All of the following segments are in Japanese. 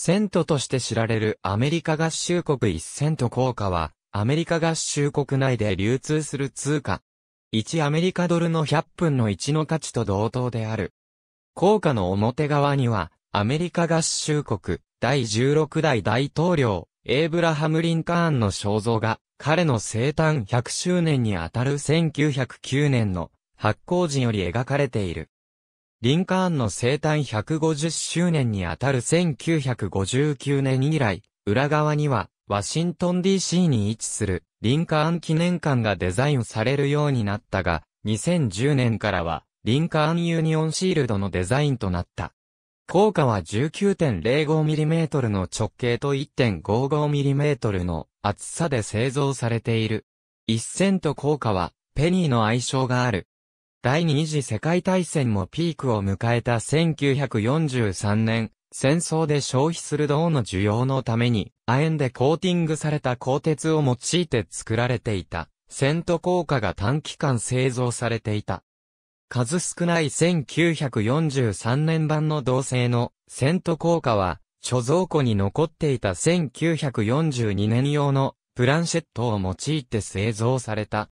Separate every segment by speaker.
Speaker 1: セントとして知られるアメリカ合衆国1セント硬貨は、アメリカ合衆国内で流通する通貨。1アメリカドルの100分の1の価値と同等である。硬貨の表側には、アメリカ合衆国、第16代大統領、エイブラハム・リンカーンの肖像が、彼の生誕100周年にあたる1909年の発行時より描かれている。リンカーンの生誕150周年にあたる1959年以来、裏側には、ワシントン DC に位置する、リンカーン記念館がデザインされるようになったが、2010年からは、リンカーンユニオンシールドのデザインとなった。効果は 19.05mm の直径と 1.55mm の厚さで製造されている。一線と効果は、ペニーの相性がある。第二次世界大戦もピークを迎えた1943年、戦争で消費する銅の需要のために、亜鉛でコーティングされた鋼鉄を用いて作られていた、セント効果が短期間製造されていた。数少ない1943年版の銅製のセント効果は、貯蔵庫に残っていた1942年用のプランシェットを用いて製造された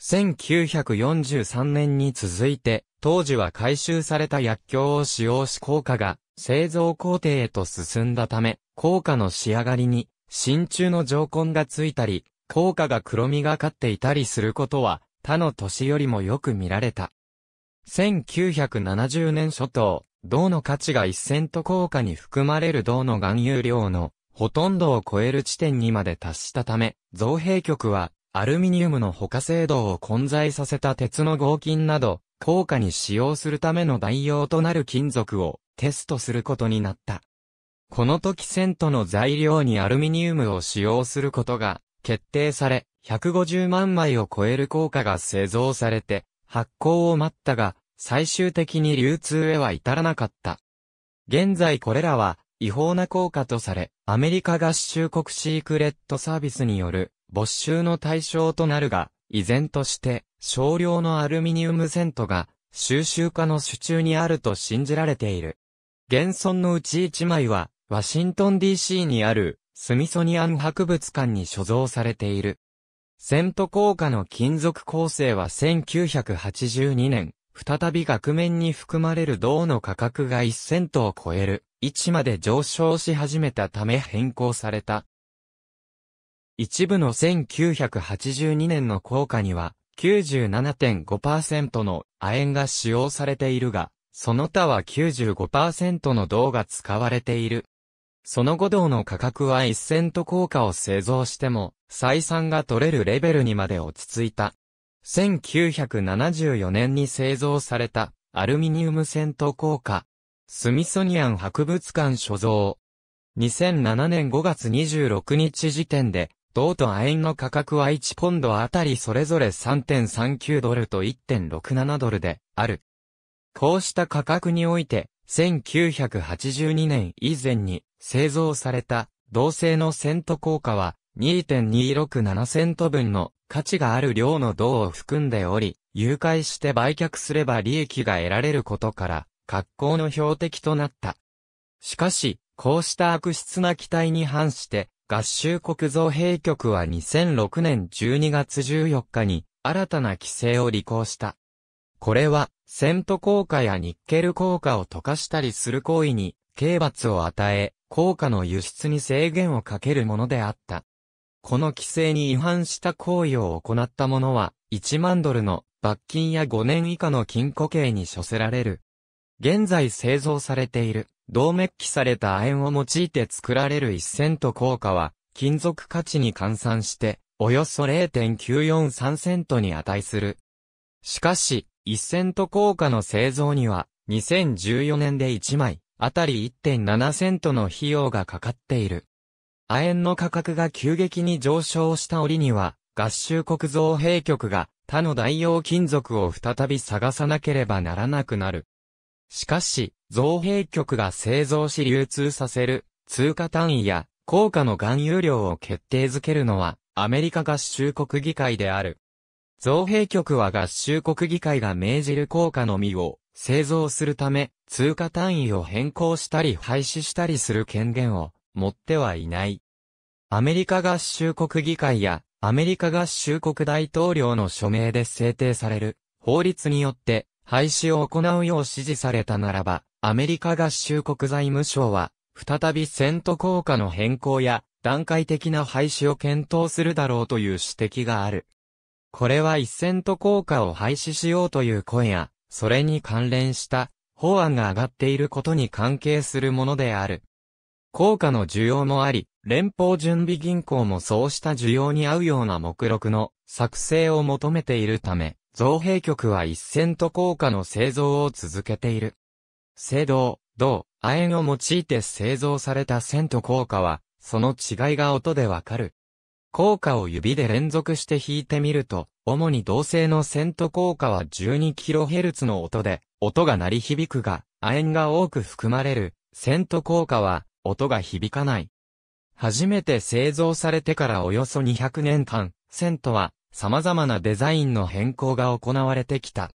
Speaker 1: 1943年に続いて、当時は回収された薬莢を使用し効果が製造工程へと進んだため、効果の仕上がりに真鍮の上根がついたり、効果が黒みがかっていたりすることは他の年よりもよく見られた。1970年初頭、銅の価値が1セント効果に含まれる銅の含有量のほとんどを超える地点にまで達したため、造幣局はアルミニウムの他製度を混在させた鉄の合金など、効果に使用するための代用となる金属をテストすることになった。この時セントの材料にアルミニウムを使用することが決定され、150万枚を超える効果が製造されて、発行を待ったが、最終的に流通へは至らなかった。現在これらは違法な効果とされ、アメリカ合衆国シークレットサービスによる没収の対象となるが、依然として、少量のアルミニウムセントが、収集家の手中にあると信じられている。現存のうち1枚は、ワシントン DC にある、スミソニアン博物館に所蔵されている。セント効果の金属構成は1982年、再び額面に含まれる銅の価格が1セントを超える位置まで上昇し始めたため変更された。一部の1982年の効果には、97.5%の亜鉛が使用されているが、その他は95%の銅が使われている。その後銅の価格は1セント硬貨を製造しても、採算が取れるレベルにまで落ち着いた。1974年に製造されたアルミニウムセント硬貨。スミソニアン博物館所蔵。2007年5月26日時点で銅と亜鉛の価格は1ポンドあたりそれぞれ3.39ドルと1.67ドルである。こうした価格において、1982年以前に製造された銅製のセント効果は2.267セント分の価値がある量の銅を含んでおり、誘拐して売却すれば利益が得られることから、格好の標的となった。しかし、こうした悪質な期待に反して、合衆国造兵局は2006年12月14日に新たな規制を履行した。これは、セント効果やニッケル効果を溶かしたりする行為に刑罰を与え、効果の輸出に制限をかけるものであった。この規制に違反した行為を行った者は、1万ドルの罰金や5年以下の禁錮刑に処せられる。現在製造されている、銅メッキされた亜鉛を用いて作られる一セント硬貨は、金属価値に換算して、およそ0.943セントに値する。しかし、1セント硬貨の製造には、2014年で1枚、あたり1.7セントの費用がかかっている。亜鉛の価格が急激に上昇した折には、合衆国造兵局が他の代用金属を再び探さなければならなくなる。しかし、造幣局が製造し流通させる通貨単位や硬貨の含有量を決定づけるのはアメリカ合衆国議会である。造幣局は合衆国議会が命じる硬貨のみを製造するため通貨単位を変更したり廃止したりする権限を持ってはいない。アメリカ合衆国議会やアメリカ合衆国大統領の署名で制定される法律によって廃止を行うよう指示されたならば、アメリカ合衆国財務省は、再びセント効果の変更や、段階的な廃止を検討するだろうという指摘がある。これは一セント効果を廃止しようという声や、それに関連した法案が上がっていることに関係するものである。効果の需要もあり、連邦準備銀行もそうした需要に合うような目録の作成を求めているため、造幣局は一銭と硬貨の製造を続けている。青銅、銅、亜鉛を用いて製造された銭と硬貨は、その違いが音でわかる。硬貨を指で連続して弾いてみると、主に銅製の銭と硬貨は 12kHz の音で、音が鳴り響くが、亜鉛が多く含まれる、銭と硬貨は、音が響かない。初めて製造されてからおよそ200年間、銭とは、様々なデザインの変更が行われてきた。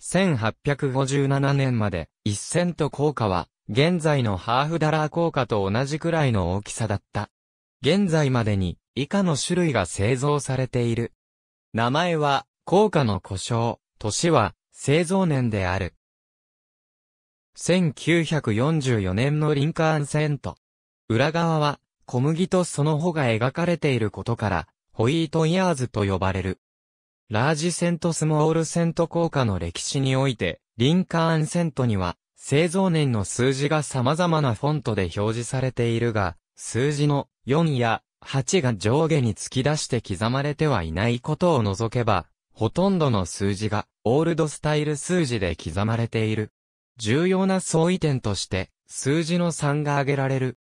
Speaker 1: 1857年まで、一セント硬貨は、現在のハーフダラー硬貨と同じくらいの大きさだった。現在までに、以下の種類が製造されている。名前は、硬貨の故障、年は、製造年である。1944年のリンカーンセント。裏側は、小麦とその穂が描かれていることから、ホイートイヤーズと呼ばれる。ラージセントスモールセント効果の歴史において、リンカーンセントには、製造年の数字が様々なフォントで表示されているが、数字の4や8が上下に突き出して刻まれてはいないことを除けば、ほとんどの数字がオールドスタイル数字で刻まれている。重要な相違点として、数字の3が挙げられる。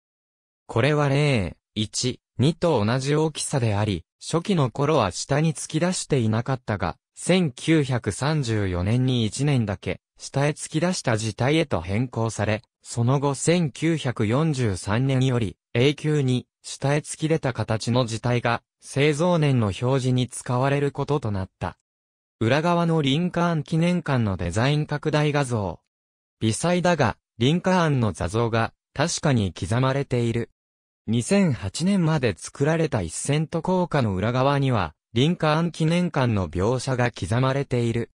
Speaker 1: これは0、1、2と同じ大きさであり、初期の頃は下に突き出していなかったが、1934年に1年だけ、下へ突き出した事態へと変更され、その後1943年より、永久に、下へ突き出た形の事態が、製造年の表示に使われることとなった。裏側のリンカーン記念館のデザイン拡大画像。微細だが、リンカーンの座像が、確かに刻まれている。2008年まで作られた一セント硬貨の裏側には、リンカーン記念館の描写が刻まれている。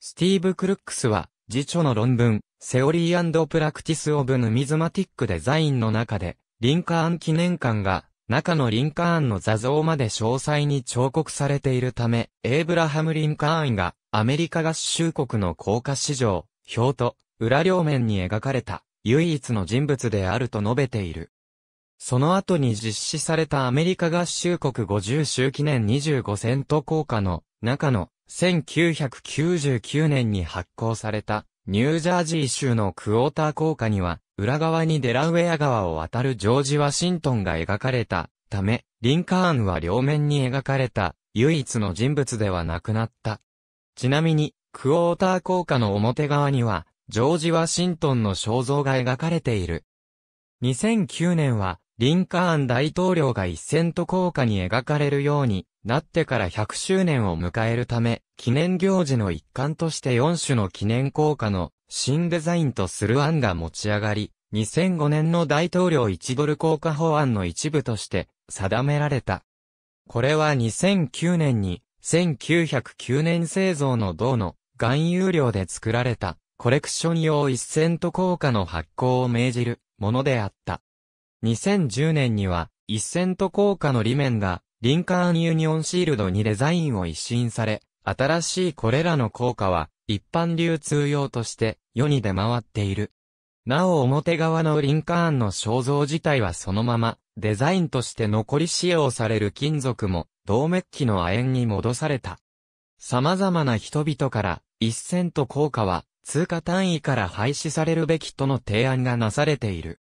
Speaker 1: スティーブ・クルックスは、辞書の論文、セオリープラクティス・オブ・ヌミズマティック・デザインの中で、リンカーン記念館が、中のリンカーンの座像まで詳細に彫刻されているため、エイブラハム・リンカーンが、アメリカ合衆国の硬貨市場、表と、裏両面に描かれた、唯一の人物であると述べている。その後に実施されたアメリカ合衆国50周記念25セント硬貨の中の1999年に発行されたニュージャージー州のクォーター硬貨には裏側にデラウェア川を渡るジョージ・ワシントンが描かれたためリンカーンは両面に描かれた唯一の人物ではなくなった。ちなみにクォーター硬貨の表側にはジョージ・ワシントンの肖像が描かれている。2009年はリンカーン大統領が一戦と効果に描かれるようになってから100周年を迎えるため、記念行事の一環として4種の記念硬貨の新デザインとする案が持ち上がり、2005年の大統領1ドル硬貨法案の一部として定められた。これは2009年に1909年製造の銅の含有量で作られたコレクション用一セント硬貨の発行を命じるものであった。2010年には、一線と効硬貨の裏面が、リンカーンユニオンシールドにデザインを一新され、新しいこれらの硬貨は、一般流通用として、世に出回っている。なお表側のリンカーンの肖像自体はそのまま、デザインとして残り使用される金属も、銅メッキの亜鉛に戻された。様々な人々から、一銭と硬貨は、通貨単位から廃止されるべきとの提案がなされている。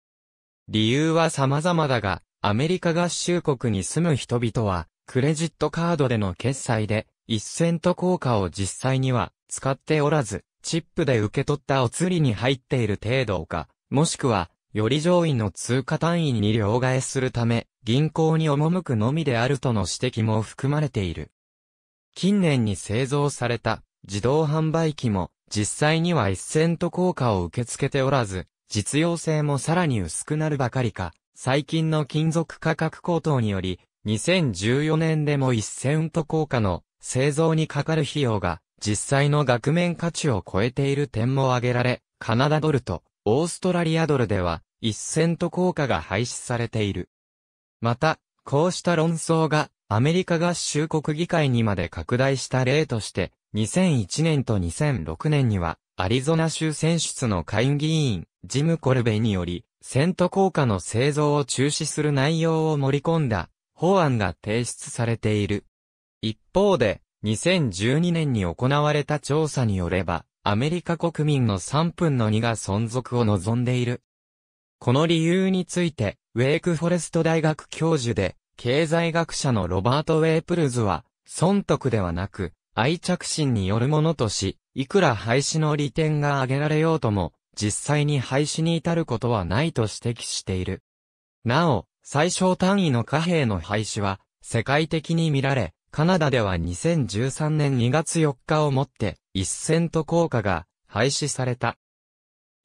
Speaker 1: 理由は様々だが、アメリカ合衆国に住む人々は、クレジットカードでの決済で、一セント硬貨を実際には使っておらず、チップで受け取ったお釣りに入っている程度か、もしくは、より上位の通貨単位に両替するため、銀行に赴くのみであるとの指摘も含まれている。近年に製造された自動販売機も実際には一セント硬貨を受け付けておらず、実用性もさらに薄くなるばかりか、最近の金属価格高騰により、2014年でも1セント硬貨の製造にかかる費用が実際の額面価値を超えている点も挙げられ、カナダドルとオーストラリアドルでは1セント硬貨が廃止されている。また、こうした論争がアメリカ合衆国議会にまで拡大した例として、2001年と2006年にはアリゾナ州選出の下院議員、ジム・コルベにより、セント効果の製造を中止する内容を盛り込んだ法案が提出されている。一方で、2012年に行われた調査によれば、アメリカ国民の3分の2が存続を望んでいる。この理由について、ウェイクフォレスト大学教授で、経済学者のロバート・ウェイプルズは、損得ではなく、愛着心によるものとし、いくら廃止の利点が挙げられようとも、実際に廃止に至ることはないと指摘している。なお、最小単位の貨幣の廃止は、世界的に見られ、カナダでは2013年2月4日をもって、1セント効果が廃止された。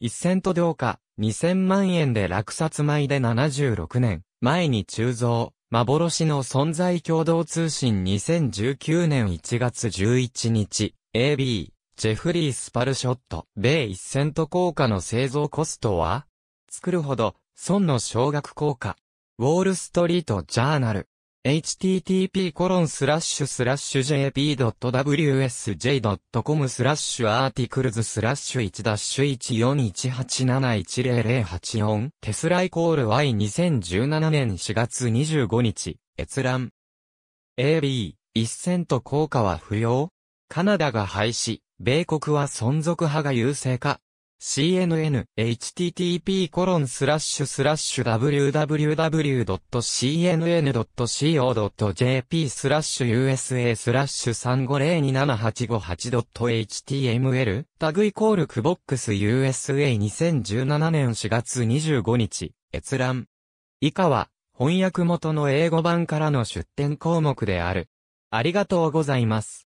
Speaker 1: 1セント銅貨、2000万円で落札米で76年、前に鋳造、幻の存在共同通信2019年1月11日、AB、ジェフリー・スパルショット、米1セント硬貨の製造コストは作るほど、損の少額効果。ウォールストリート・ジャーナル。http コロンスラッシュスラッシュ jp.wsj.com スラッシュアーティクルズスラッシュ1ダッシュ141871084テスライコール Y2017 年4月25日閲覧 AB1 セント効果は不要カナダが廃止米国は存続派が優勢か。CNN, http コロンスラッシュスラッシュ www.cnn.co.jp スラッシュ usa スラッシュ 35027858.html タグイコールクボックス USA2017 年4月25日閲覧以下は翻訳元の英語版からの出典項目である。ありがとうございます。